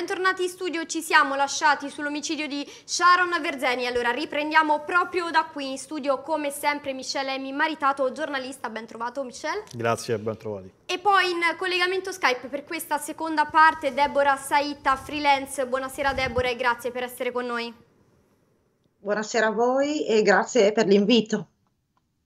Bentornati in studio, ci siamo lasciati sull'omicidio di Sharon Verzeni. Allora riprendiamo proprio da qui in studio come sempre Michele Emi Maritato, giornalista. Ben trovato Michele. Grazie, ben trovati. E poi in collegamento Skype per questa seconda parte Deborah Saitta, freelance. Buonasera Deborah e grazie per essere con noi. Buonasera a voi e grazie per l'invito.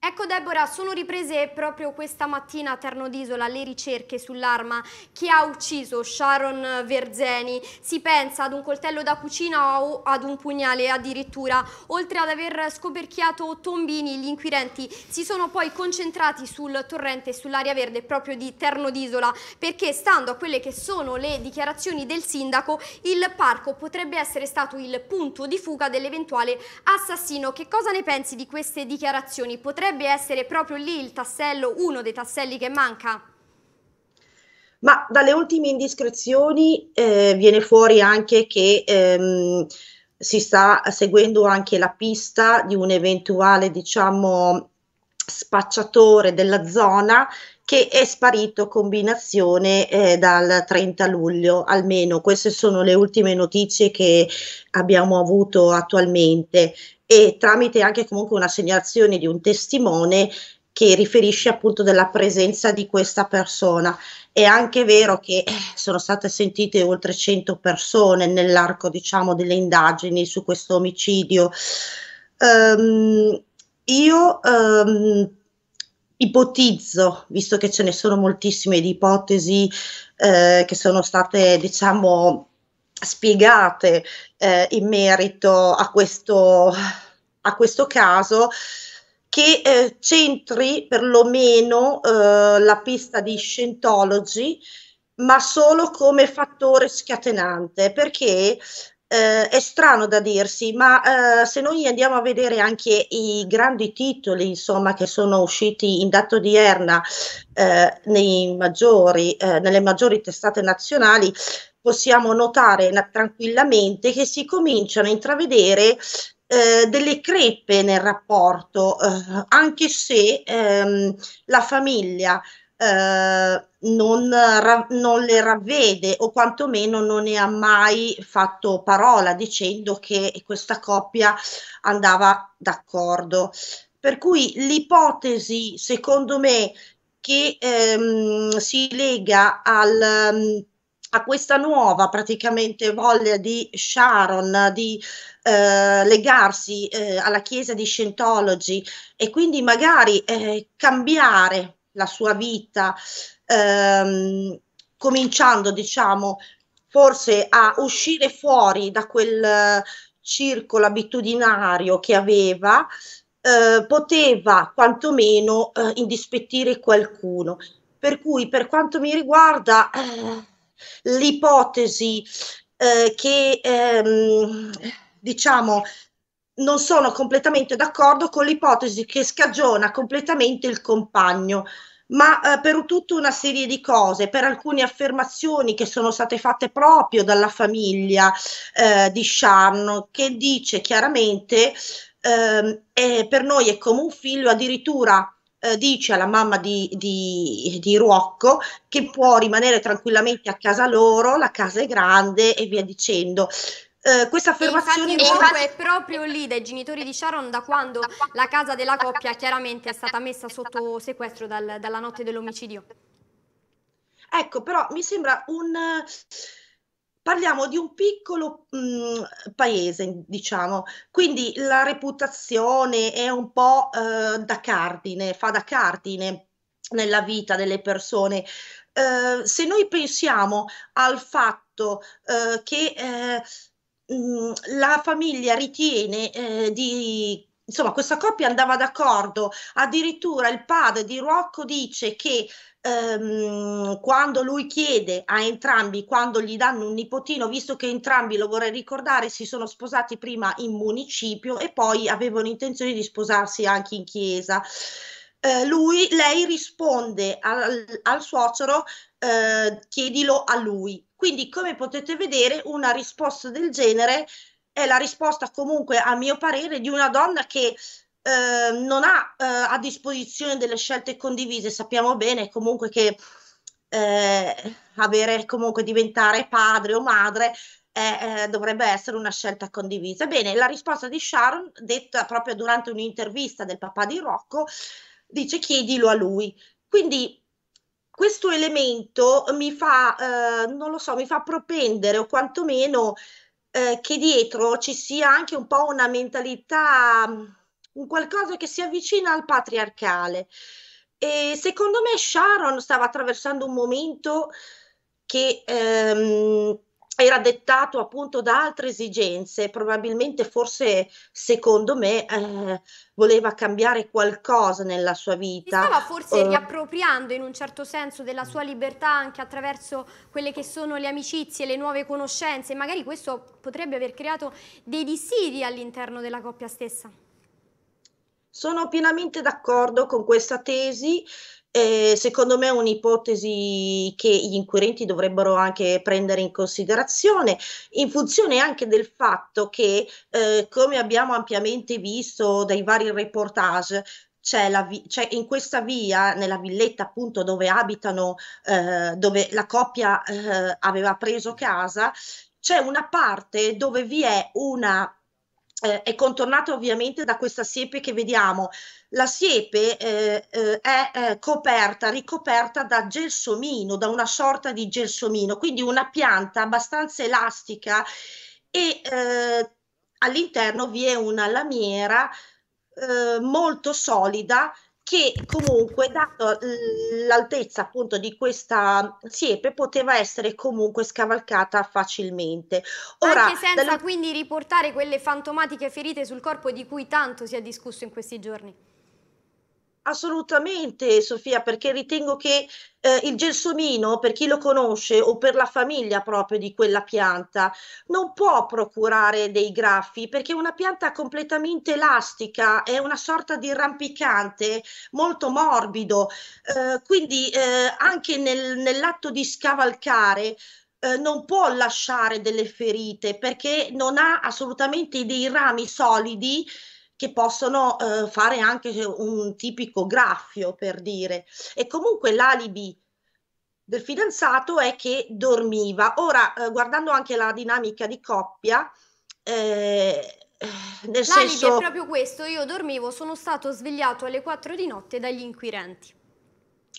Ecco Deborah, sono riprese proprio questa mattina a Terno d'Isola le ricerche sull'arma che ha ucciso Sharon Verzeni. Si pensa ad un coltello da cucina o ad un pugnale addirittura. Oltre ad aver scoperchiato tombini, gli inquirenti si sono poi concentrati sul torrente e sull'area verde proprio di Terno d'Isola perché stando a quelle che sono le dichiarazioni del sindaco il parco potrebbe essere stato il punto di fuga dell'eventuale assassino. Che cosa ne pensi di queste dichiarazioni? Potrebbe potrebbe essere proprio lì il tassello, uno dei tasselli che manca? Ma dalle ultime indiscrezioni eh, viene fuori anche che ehm, si sta seguendo anche la pista di un eventuale, diciamo, spacciatore della zona che è sparito combinazione eh, dal 30 luglio almeno queste sono le ultime notizie che abbiamo avuto attualmente e tramite anche comunque una segnalazione di un testimone che riferisce appunto della presenza di questa persona. È anche vero che eh, sono state sentite oltre 100 persone nell'arco diciamo delle indagini su questo omicidio. Um, io um, ipotizzo, visto che ce ne sono moltissime di ipotesi eh, che sono state diciamo spiegate eh, in merito a questo, a questo caso che eh, centri perlomeno eh, la pista di Scientology, ma solo come fattore scatenante, perché eh, è strano da dirsi, ma eh, se noi andiamo a vedere anche i grandi titoli, insomma, che sono usciti in data odierna eh, maggiori, eh, nelle maggiori testate nazionali, possiamo notare tranquillamente che si cominciano a intravedere eh, delle crepe nel rapporto, eh, anche se ehm, la famiglia eh, non, ra- non, le ravvede o quantomeno non ne ha mai fatto parola dicendo che questa coppia andava d'accordo. Per cui l'ipotesi, secondo me, che ehm, si lega al a questa nuova praticamente voglia di Sharon di eh, legarsi eh, alla chiesa di Scientology e quindi magari eh, cambiare la sua vita, ehm, cominciando diciamo forse a uscire fuori da quel eh, circolo abitudinario che aveva, eh, poteva quantomeno eh, indispettire qualcuno. Per cui per quanto mi riguarda... Eh, l'ipotesi eh, che ehm, diciamo non sono completamente d'accordo con l'ipotesi che scagiona completamente il compagno, ma eh, per tutta una serie di cose, per alcune affermazioni che sono state fatte proprio dalla famiglia eh, di Sharn, che dice chiaramente eh, per noi è come un figlio, addirittura eh, dice alla mamma di, di, di Ruocco che può rimanere tranquillamente a casa loro, la casa è grande e via dicendo. Eh, questa affermazione infatti, infatti... è proprio lì dai genitori di Sharon da quando la casa della coppia chiaramente è stata messa sotto sequestro dal, dalla notte dell'omicidio. Ecco, però mi sembra un Parliamo di un piccolo mh, mm, paese, diciamo, quindi la reputazione è un po' eh, da cardine, fa da cardine nella vita delle persone. Eh, se noi pensiamo al fatto eh, che eh, mm, la famiglia ritiene eh, di insomma, questa coppia andava d'accordo. Addirittura il padre di Rocco dice che ehm, quando lui chiede a entrambi, quando gli danno un nipotino, visto che entrambi, lo vorrei ricordare, si sono sposati prima in municipio e poi avevano intenzione di sposarsi anche in chiesa. Eh, lui, lei risponde al, al suocero, eh, chiedilo a lui. Quindi, come potete vedere, una risposta del genere è la risposta comunque, a mio parere, di una donna che eh, non ha eh, a disposizione delle scelte condivise. Sappiamo bene comunque che eh, avere comunque diventare padre o madre eh, dovrebbe essere una scelta condivisa. Bene, la risposta di Sharon, detta proprio durante un'intervista del papà di Rocco, dice chiedilo a lui. Quindi questo elemento mi fa, eh, non lo so, mi fa propendere o quantomeno eh, che dietro ci sia anche un po' una mentalità, mm, un qualcosa che si avvicina al patriarcale. E secondo me Sharon stava attraversando un momento che ehm, era dettato appunto da altre esigenze, probabilmente forse secondo me eh, voleva cambiare qualcosa nella sua vita. Si stava forse uh, riappropriando in un certo senso della sua libertà anche attraverso quelle che sono le amicizie, le nuove conoscenze, magari questo potrebbe aver creato dei dissidi all'interno della coppia stessa. Sono pienamente d'accordo con questa tesi eh, secondo me è un'ipotesi che gli inquirenti dovrebbero anche prendere in considerazione in funzione anche del fatto che, eh, come abbiamo ampiamente visto dai vari reportage, c'è, la vi- c'è in questa via, nella villetta appunto dove abitano, eh, dove la coppia eh, aveva preso casa, c'è una parte dove vi è una eh, è contornata ovviamente da questa siepe che vediamo. La siepe eh, eh, è eh, coperta, ricoperta da gelsomino, da una sorta di gelsomino, quindi una pianta abbastanza elastica e eh, all'interno vi è una lamiera eh, molto solida che comunque, dato l'altezza appunto di questa siepe, poteva essere comunque scavalcata facilmente. Ora, Anche senza dalla... quindi riportare quelle fantomatiche ferite sul corpo di cui tanto si è discusso in questi giorni. Assolutamente, Sofia, perché ritengo che eh, il gelsomino, per chi lo conosce o per la famiglia proprio di quella pianta, non può procurare dei graffi perché è una pianta completamente elastica, è una sorta di rampicante molto morbido. Eh, quindi eh, anche nel, nell'atto di scavalcare eh, non può lasciare delle ferite perché non ha assolutamente dei rami solidi che possono eh, fare anche un tipico graffio, per dire. E comunque l'alibi del fidanzato è che dormiva. Ora, eh, guardando anche la dinamica di coppia, eh, nel L'alibi senso... è proprio questo, io dormivo, sono stato svegliato alle 4 di notte dagli inquirenti.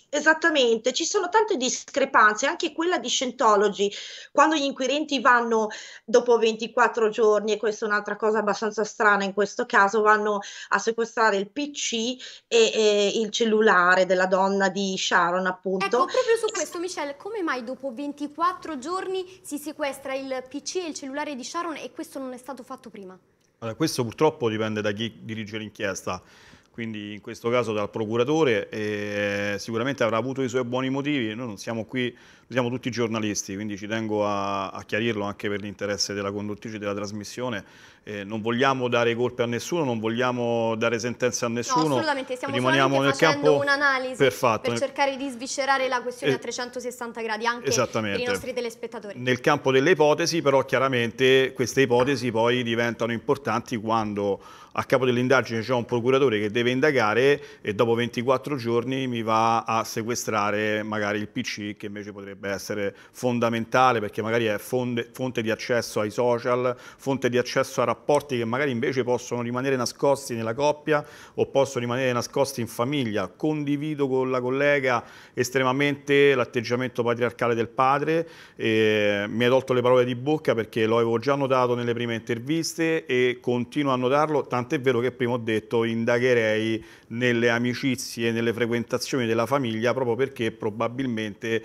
Esattamente, ci sono tante discrepanze, anche quella di Scientology, quando gli inquirenti vanno dopo 24 giorni, e questa è un'altra cosa abbastanza strana in questo caso, vanno a sequestrare il PC e, e il cellulare della donna di Sharon, appunto. Ecco, proprio su questo, Michelle, come mai dopo 24 giorni si sequestra il PC e il cellulare di Sharon e questo non è stato fatto prima? Allora, questo purtroppo dipende da chi dirige l'inchiesta quindi in questo caso dal procuratore, sicuramente avrà avuto i suoi buoni motivi, noi non siamo qui siamo tutti giornalisti, quindi ci tengo a, a chiarirlo anche per l'interesse della conduttrice della trasmissione. Eh, non vogliamo dare colpe a nessuno, non vogliamo dare sentenze a nessuno. No, assolutamente, stiamo rimaniamo nel campo un'analisi per cercare di sviscerare la questione eh, a 360 gradi anche per i nostri telespettatori. Nel campo delle ipotesi, però chiaramente queste ipotesi poi diventano importanti quando a capo dell'indagine c'è un procuratore che deve indagare e dopo 24 giorni mi va a sequestrare magari il PC che invece potrebbe potrebbe essere fondamentale perché magari è fonde, fonte di accesso ai social, fonte di accesso a rapporti che magari invece possono rimanere nascosti nella coppia o possono rimanere nascosti in famiglia. Condivido con la collega estremamente l'atteggiamento patriarcale del padre, mi ha tolto le parole di bocca perché lo avevo già notato nelle prime interviste e continuo a notarlo, tant'è vero che prima ho detto indagherei nelle amicizie, nelle frequentazioni della famiglia proprio perché probabilmente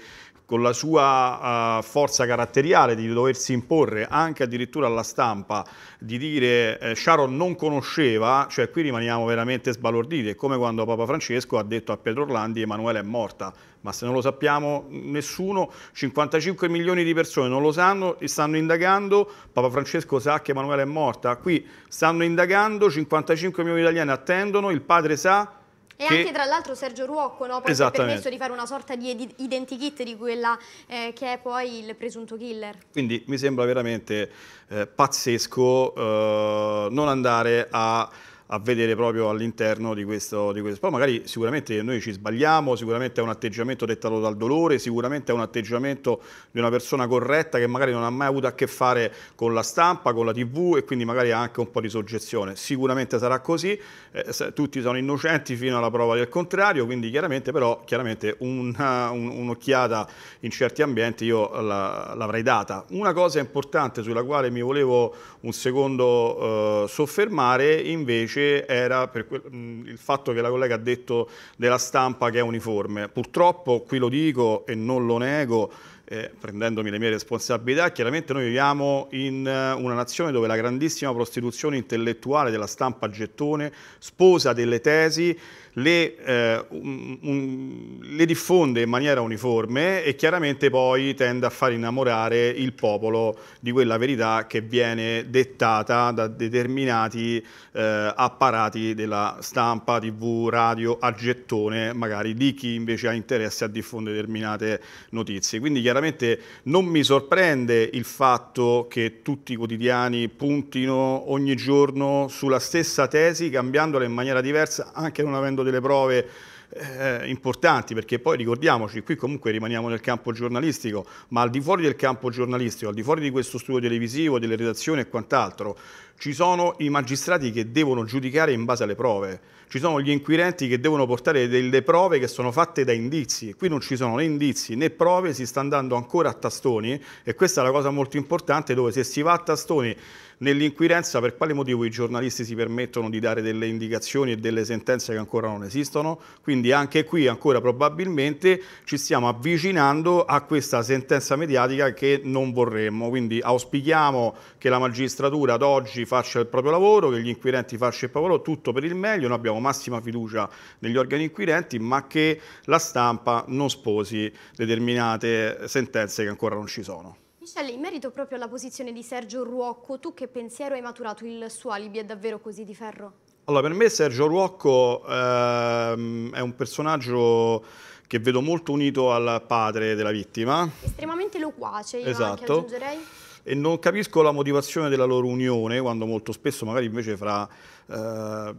con la sua uh, forza caratteriale di doversi imporre anche addirittura alla stampa di dire eh, Sharon non conosceva, cioè qui rimaniamo veramente sbalorditi, è come quando Papa Francesco ha detto a Pietro Orlandi Emanuele è morta, ma se non lo sappiamo mm, nessuno, 55 milioni di persone non lo sanno, stanno indagando, Papa Francesco sa che Emanuele è morta, qui stanno indagando, 55 milioni di italiani attendono, il padre sa, e che... anche tra l'altro Sergio Ruocco no? ha permesso di fare una sorta di identikit di quella eh, che è poi il presunto killer. Quindi mi sembra veramente eh, pazzesco eh, non andare a a vedere proprio all'interno di questo, di questo. Poi magari sicuramente noi ci sbagliamo, sicuramente è un atteggiamento dettato dal dolore, sicuramente è un atteggiamento di una persona corretta che magari non ha mai avuto a che fare con la stampa, con la tv e quindi magari ha anche un po' di soggezione. Sicuramente sarà così, eh, tutti sono innocenti fino alla prova del contrario, quindi chiaramente però chiaramente un'occhiata un, un in certi ambienti io l'avrei data. Una cosa importante sulla quale mi volevo un secondo eh, soffermare invece invece era mm, il fatto che la collega ha detto della stampa che è uniforme. Purtroppo, qui lo dico e non lo nego, eh, prendendomi le mie responsabilità, chiaramente noi viviamo in uh, una nazione dove la grandissima prostituzione intellettuale della stampa gettone sposa delle tesi le, eh, un, un, le, diffonde in maniera uniforme e chiaramente poi tende a far innamorare il popolo di quella verità che viene dettata da determinati eh, apparati della stampa, tv, radio, a gettone magari di chi invece ha interesse a diffondere determinate notizie. Quindi chiaramente non mi sorprende il fatto che tutti i quotidiani puntino ogni giorno sulla stessa tesi cambiandola in maniera diversa anche non avendo facendo delle prove eh, importanti, perché poi ricordiamoci, qui comunque rimaniamo nel campo giornalistico, ma al di fuori del campo giornalistico, al di fuori di questo studio televisivo, delle redazioni e quant'altro, ci sono i magistrati che devono giudicare in base alle prove, ci sono gli inquirenti che devono portare delle prove che sono fatte da indizi, qui non ci sono né indizi né prove, si sta andando ancora a tastoni e questa è la cosa molto importante dove se si va a tastoni nell'inquirenza per quale motivo i giornalisti si permettono di dare delle indicazioni e delle sentenze che ancora non esistono, quindi anche qui ancora probabilmente ci stiamo avvicinando a questa sentenza mediatica che non vorremmo, quindi auspichiamo che la magistratura ad oggi faccia il proprio lavoro, che gli inquirenti facciano il proprio lavoro, tutto per il meglio, noi abbiamo massima fiducia negli organi inquirenti, ma che la stampa non sposi determinate sentenze che ancora non ci sono. Michelle, in merito proprio alla posizione di Sergio Ruocco, tu che pensiero hai maturato? Il suo alibi è davvero così di ferro? Allora, per me Sergio Ruocco ehm, è un personaggio che vedo molto unito al padre della vittima. Estremamente loquace, io esatto. anche aggiungerei e non capisco la motivazione della loro unione quando molto spesso magari invece fra eh,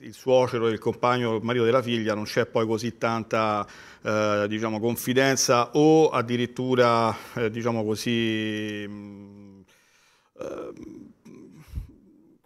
il suocero, il compagno, il marito della figlia non c'è poi così tanta eh, diciamo, confidenza o addirittura eh, diciamo così mm, ehm,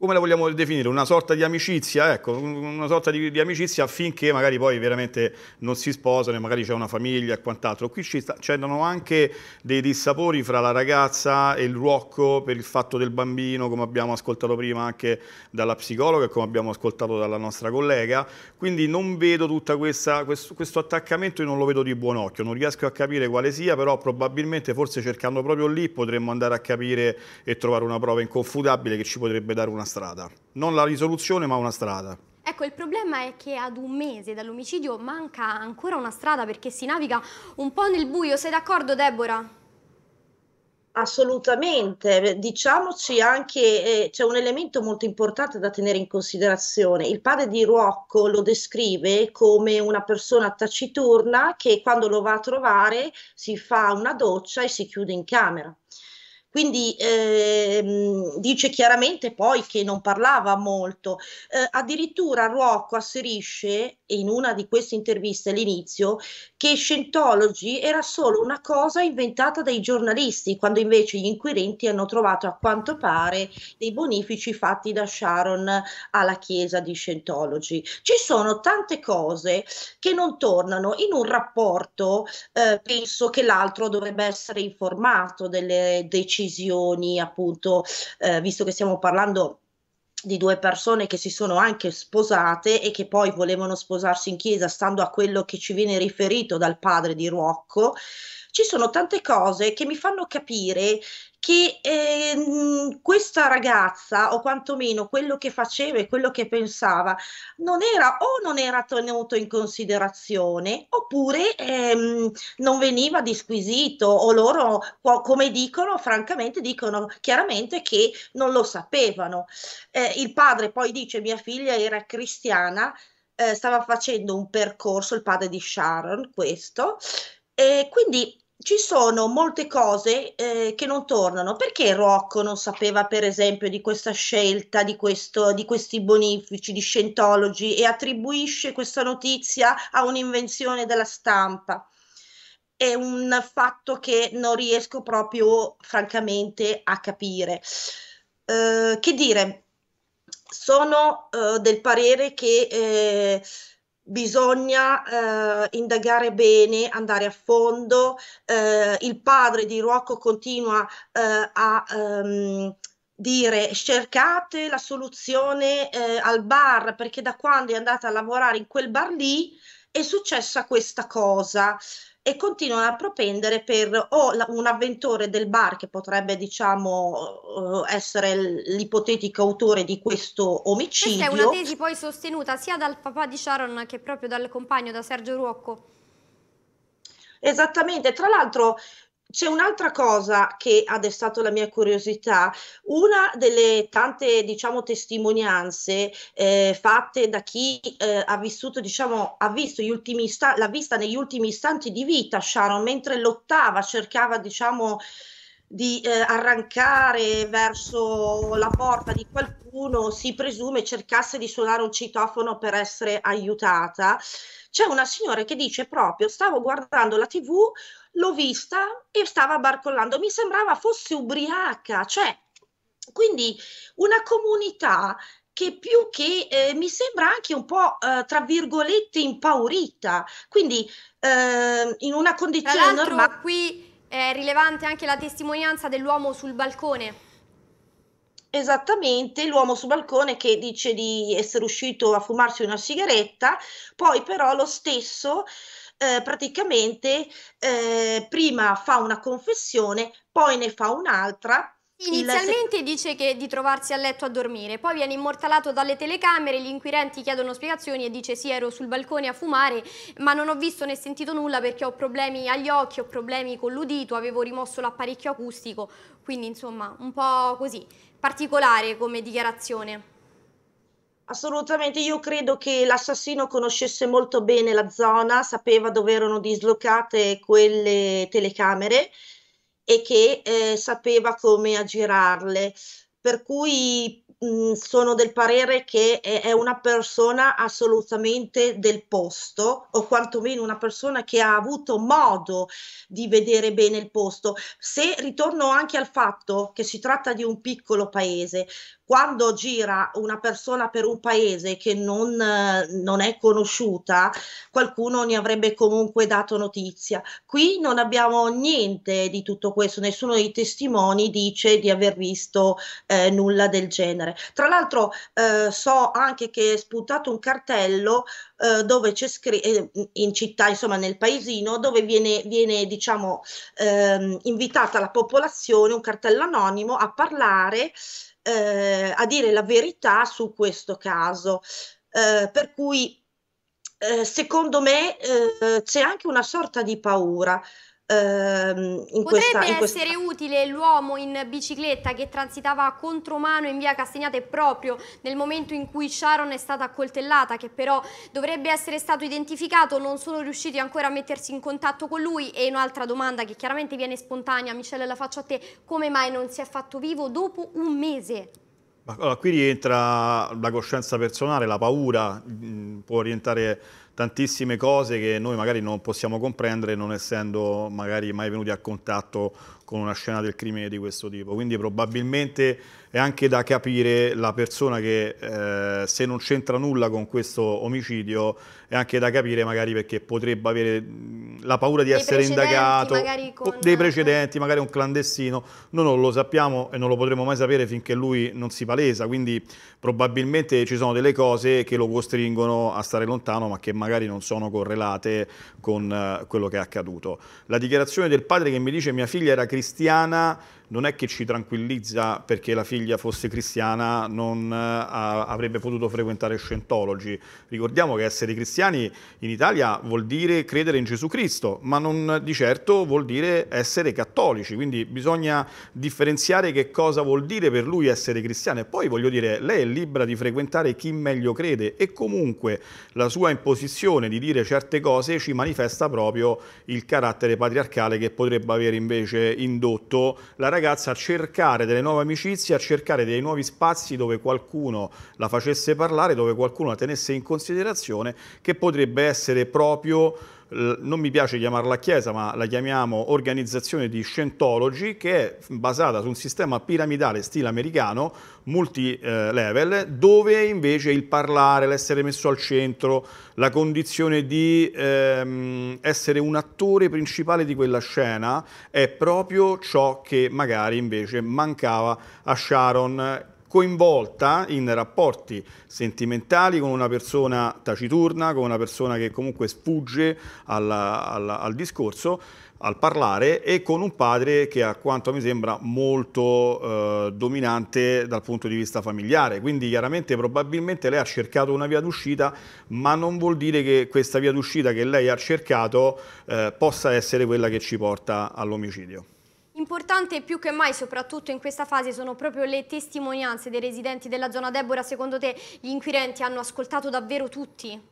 come la vogliamo definire? Una sorta di amicizia, ecco, una sorta di, di amicizia affinché magari poi veramente non si sposano e magari c'è una famiglia e quant'altro. Qui c'erano anche dei dissapori fra la ragazza e il ruocco per il fatto del bambino, come abbiamo ascoltato prima anche dalla psicologa e come abbiamo ascoltato dalla nostra collega. Quindi non vedo tutto questo, questo attaccamento, e non lo vedo di buon occhio, non riesco a capire quale sia, però probabilmente forse cercando proprio lì potremmo andare a capire e trovare una prova inconfutabile che ci potrebbe dare una strada. Non la risoluzione, ma una strada. Ecco, il problema è che ad un mese dall'omicidio manca ancora una strada perché si naviga un po' nel buio. Sei d'accordo, Deborah? Assolutamente, diciamoci anche eh, c'è un elemento molto importante da tenere in considerazione. Il padre di Ruocco lo descrive come una persona taciturna che quando lo va a trovare si fa una doccia e si chiude in camera. Quindi ehm, dice chiaramente poi che non parlava molto. Eh, addirittura Ruocco asserisce in una di queste interviste all'inizio che Scientology era solo una cosa inventata dai giornalisti, quando invece gli inquirenti hanno trovato a quanto pare dei bonifici fatti da Sharon alla chiesa di Scientology. Ci sono tante cose che non tornano in un rapporto, eh, penso che l'altro dovrebbe essere informato delle decisioni decisioni, appunto, eh, visto che stiamo parlando di due persone che si sono anche sposate e che poi volevano sposarsi in chiesa, stando a quello che ci viene riferito dal padre di Rocco ci sono tante cose che mi fanno capire che eh, questa ragazza, o quantomeno quello che faceva e quello che pensava, non era o non era tenuto in considerazione, oppure ehm, non veniva disquisito, o loro, come dicono, francamente dicono chiaramente che non lo sapevano. Eh, il padre poi dice: Mia figlia era cristiana. Eh, stava facendo un percorso, il padre di Sharon, questo, e quindi ci sono molte cose eh, che non tornano. Perché Rocco non sapeva, per esempio, di questa scelta, di, questo, di questi bonifici, di Scientology e attribuisce questa notizia a un'invenzione della stampa? È un fatto che non riesco proprio, francamente, a capire. Eh, che dire, sono eh, del parere che eh, bisogna eh, indagare bene, andare a fondo. Eh, il padre di Rocco continua eh, a ehm, dire cercate la soluzione eh, al bar perché da quando è andata a lavorare in quel bar lì è successa questa cosa e continuano a propendere per o la, un avventore del bar che potrebbe diciamo eh, essere l'ipotetico autore di questo omicidio. Questa è una tesi poi sostenuta sia dal papà di Sharon che proprio dal compagno, da Sergio Ruocco. Esattamente, tra l'altro c'è un'altra cosa che ha destato la mia curiosità, una delle tante diciamo, testimonianze eh, fatte da chi eh, ha vissuto, diciamo, ha visto gli ultimi sta- l'ha vista negli ultimi istanti di vita Sharon, mentre lottava, cercava diciamo, di eh, arrancare verso la porta di qualcuno, si presume cercasse di suonare un citofono per essere aiutata c'è una signora che dice proprio stavo guardando la tv l'ho vista e stava barcollando, mi sembrava fosse ubriaca, cioè, quindi una comunità che più che eh, mi sembra anche un po' eh, tra virgolette impaurita, quindi eh, in una condizione normale. Qui è rilevante anche la testimonianza dell'uomo sul balcone. Esattamente, l'uomo sul balcone che dice di essere uscito a fumarsi una sigaretta, poi però lo stesso eh, praticamente eh, prima fa una confessione, poi ne fa un'altra. Inizialmente il... dice che di trovarsi a letto a dormire, poi viene immortalato dalle telecamere, gli inquirenti chiedono spiegazioni e dice sì ero sul balcone a fumare ma non ho visto né sentito nulla perché ho problemi agli occhi, ho problemi con l'udito, avevo rimosso l'apparecchio acustico, quindi insomma un po' così particolare come dichiarazione. Assolutamente, io credo che l'assassino conoscesse molto bene la zona, sapeva dove erano dislocate quelle telecamere e che eh, sapeva come aggirarle. Per cui mh, sono del parere che è, è una persona assolutamente del posto, o quantomeno una persona che ha avuto modo di vedere bene il posto. Se ritorno anche al fatto che si tratta di un piccolo paese, quando gira una persona per un paese che non, eh, non è conosciuta, qualcuno ne avrebbe comunque dato notizia. Qui non abbiamo niente di tutto questo, nessuno dei testimoni dice di aver visto eh, nulla del genere. Tra l'altro eh, so anche che è spuntato un cartello eh, dove c'è scritto eh, in città, insomma nel paesino, dove viene, viene diciamo ehm, invitata la popolazione, un cartello anonimo a parlare eh, a dire la verità su questo caso. Eh, per cui eh, secondo me eh, c'è anche una sorta di paura. Ehm, in Potrebbe questa, in questa... essere utile l'uomo in bicicletta che transitava contromano in via Castagnate proprio nel momento in cui Sharon è stata accoltellata, che però dovrebbe essere stato identificato, non sono riusciti ancora a mettersi in contatto con lui e un'altra domanda che chiaramente viene spontanea, Michelle la faccio a te, come mai non si è fatto vivo dopo un mese? Ma allora, qui rientra la coscienza personale, la paura, mh, mm, può rientrare tantissime cose che noi magari non possiamo comprendere non essendo magari mai venuti a contatto con una scena del crimine di questo tipo. Quindi probabilmente è anche da capire la persona che eh, se non c'entra nulla con questo omicidio, è anche da capire magari perché potrebbe avere la paura di dei essere indagato, con... dei precedenti, magari un clandestino. Noi non lo sappiamo e non lo potremo mai sapere finché lui non si palesa, quindi probabilmente ci sono delle cose che lo costringono a stare lontano ma che magari non sono correlate con eh, quello che è accaduto. La dichiarazione del padre che mi dice mia figlia era cristiana cristiana non è che ci tranquillizza perché la figlia fosse cristiana non eh, a, avrebbe potuto frequentare Scientology. Ricordiamo che essere cristiani in Italia vuol dire credere in Gesù Cristo, ma non di certo vuol dire essere cattolici, quindi bisogna differenziare che cosa vuol dire per lui essere cristiano e poi voglio dire, lei è libera di frequentare chi meglio crede e comunque la sua imposizione di dire certe cose ci manifesta proprio il carattere patriarcale che potrebbe aver invece indotto la ragazza ragazza a cercare delle nuove amicizie, a cercare dei nuovi spazi dove qualcuno la facesse parlare, dove qualcuno la tenesse in considerazione, che potrebbe essere proprio non mi piace chiamarla Chiesa, ma la chiamiamo organizzazione di Scientology, che è basata su un sistema piramidale stile americano, multi-level, eh, dove invece il parlare, l'essere messo al centro, la condizione di ehm, essere un attore principale di quella scena è proprio ciò che magari invece mancava a Sharon coinvolta in rapporti sentimentali con una persona taciturna, con una persona che comunque sfugge al, al, al discorso, al parlare e con un padre che a quanto mi sembra molto eh, dominante dal punto di vista familiare. Quindi chiaramente probabilmente lei ha cercato una via d'uscita, ma non vuol dire che questa via d'uscita che lei ha cercato eh, possa essere quella che ci porta all'omicidio. Importante più che mai, soprattutto in questa fase, sono proprio le testimonianze dei residenti della zona. Deborah, secondo te gli inquirenti hanno ascoltato davvero tutti?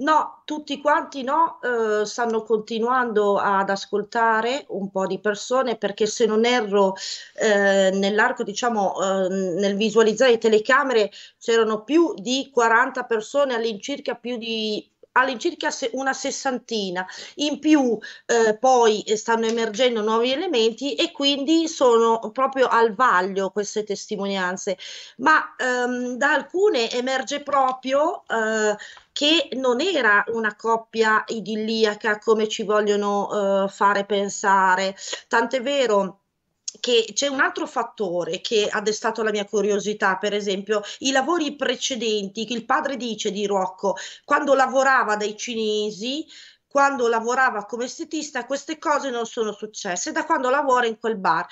No, tutti quanti no, eh, stanno continuando ad ascoltare un po' di persone perché se non erro eh, nell'arco, diciamo, eh, nel visualizzare le telecamere c'erano più di 40 persone, all'incirca più di all'incirca una sessantina. In più eh, poi eh, stanno emergendo nuovi elementi e quindi sono proprio al vaglio queste testimonianze, ma ehm, da alcune emerge proprio eh, che non era una coppia idilliaca come ci vogliono eh, fare pensare, tant'è vero che c'è un altro fattore che ha destato la mia curiosità, per esempio i lavori precedenti che il padre dice di Rocco, quando lavorava dai cinesi, quando lavorava come estetista, queste cose non sono successe da quando lavora in quel bar.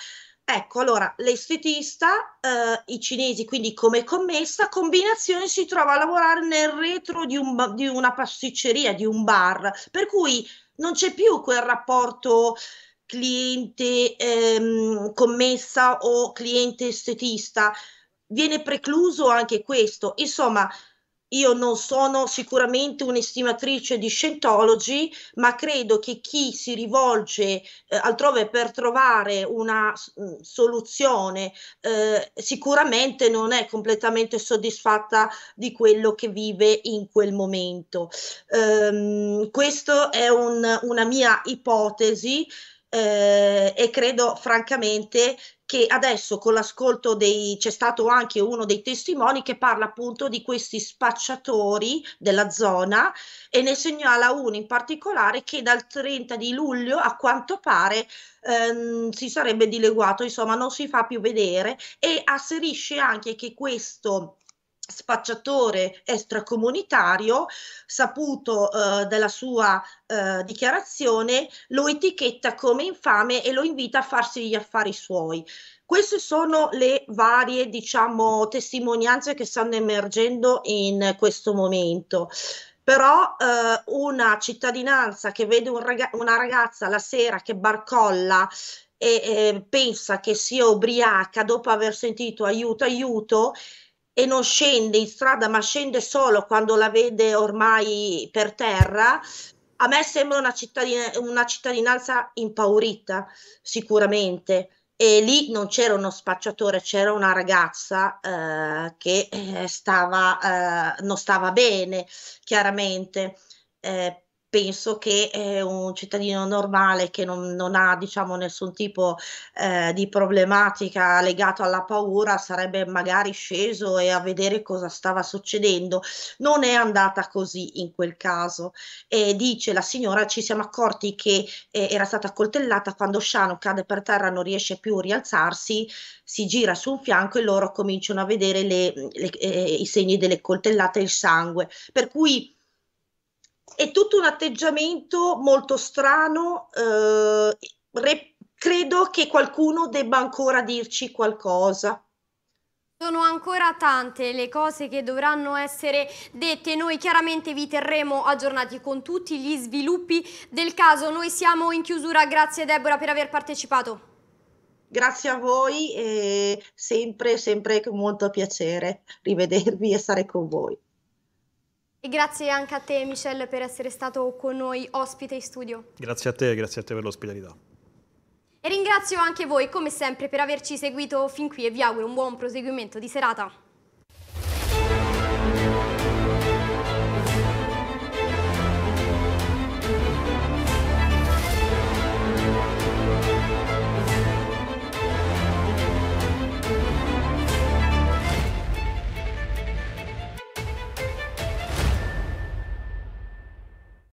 Ecco, allora, l'estetista, eh, i cinesi, quindi come commessa, combinazione si trova a lavorare nel retro di, un, di una pasticceria, di un bar, per cui non c'è più quel rapporto cliente ehm, commessa o cliente estetista, viene precluso anche questo. Insomma, io non sono sicuramente un'estimatrice di Scientology, ma credo che chi si rivolge eh, altrove per trovare una mh, mm, soluzione eh, sicuramente non è completamente soddisfatta di quello che vive in quel momento. Um, ehm, questa è un, una mia ipotesi eh, e credo francamente che adesso con l'ascolto dei c'è stato anche uno dei testimoni che parla appunto di questi spacciatori della zona e ne segnala uno in particolare che dal 30 di luglio a quanto pare ehm, si sarebbe dileguato, insomma non si fa più vedere e asserisce anche che questo spacciatore extracomunitario, saputo eh, dalla sua eh, dichiarazione, lo etichetta come infame e lo invita a farsi gli affari suoi. Queste sono le varie, diciamo, testimonianze che stanno emergendo in questo momento però eh, una cittadinanza che vede un raga- una ragazza la sera che barcolla e eh, pensa che sia ubriaca dopo aver sentito aiuto, aiuto e non scende in strada, ma scende solo quando la vede ormai per terra. A me sembra una, cittadina, una cittadinanza impaurita, sicuramente. E lì non c'era uno spacciatore, c'era una ragazza eh, che eh, stava, eh, non stava bene, chiaramente. Eh, penso che eh, un cittadino normale che non, non ha diciamo nessun tipo eh, di problematica legato alla paura sarebbe magari sceso e a vedere cosa stava succedendo non è andata così in quel caso e dice la signora ci siamo accorti che eh, era stata coltellata quando Shano cade per terra non riesce più a rialzarsi si gira su un fianco e loro cominciano a vedere le, le, eh, i segni delle coltellate e il sangue per cui è tutto un atteggiamento molto strano. Eh, re- credo che qualcuno debba ancora dirci qualcosa. Sono ancora tante le cose che dovranno essere dette, noi chiaramente vi terremo aggiornati con tutti gli sviluppi del caso. Noi siamo in chiusura, grazie Deborah per aver partecipato. Grazie a voi e sempre, sempre con molto piacere rivedervi e stare con voi. E grazie anche a te Michel per essere stato con noi ospite in studio. Grazie a te, grazie a te per l'ospitalità. E ringrazio anche voi come sempre per averci seguito fin qui e vi auguro un buon proseguimento di serata.